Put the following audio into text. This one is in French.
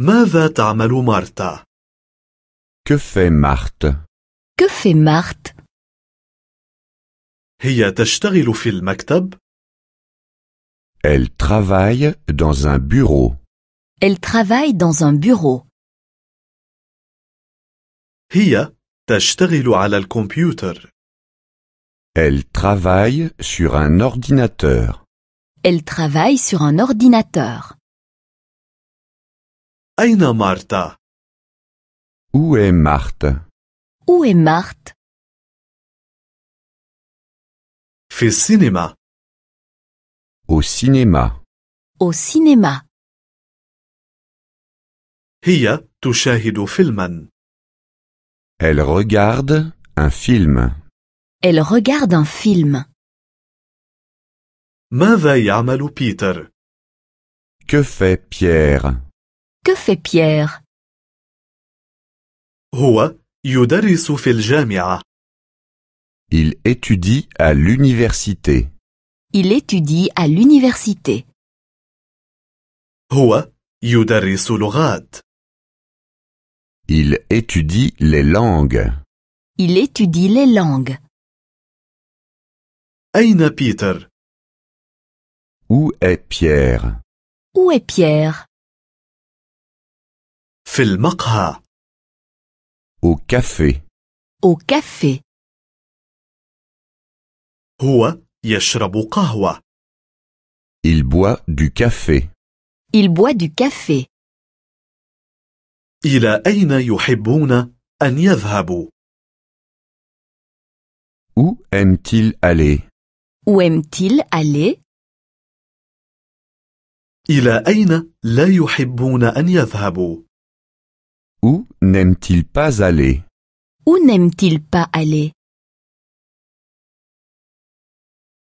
ماذا تعمل مارتا؟ Que fait Marthe? Que fait Marthe? هي تشتغل في المكتب. Elle travaille dans un bureau. Elle travaille dans un bureau. هي تشتغل على الكمبيوتر. Elle travaille sur un ordinateur. Elle travaille sur un ordinateur. Aina Où est Marthe? Où est Marthe? Fait cinéma. Au cinéma. Au cinéma. Elle regarde un film. Elle regarde un film. ماذا يعمل Peter. Que fait Pierre? Que fait Pierre Il étudie à l'université. Il étudie à l'université. Il étudie les langues. Il étudie les langues. Aina Peter. Où est Pierre Où est Pierre في المقهى au café au café هو يشرب قهوة il boit du café il boit du café إلى أين يحبون أن يذهبوا Où aime-t-il aller Où aime-t-il aller إلى أين لا يحبون أن يذهبوا Où n'aime-t-il pas aller Où n'aime-t-il pas aller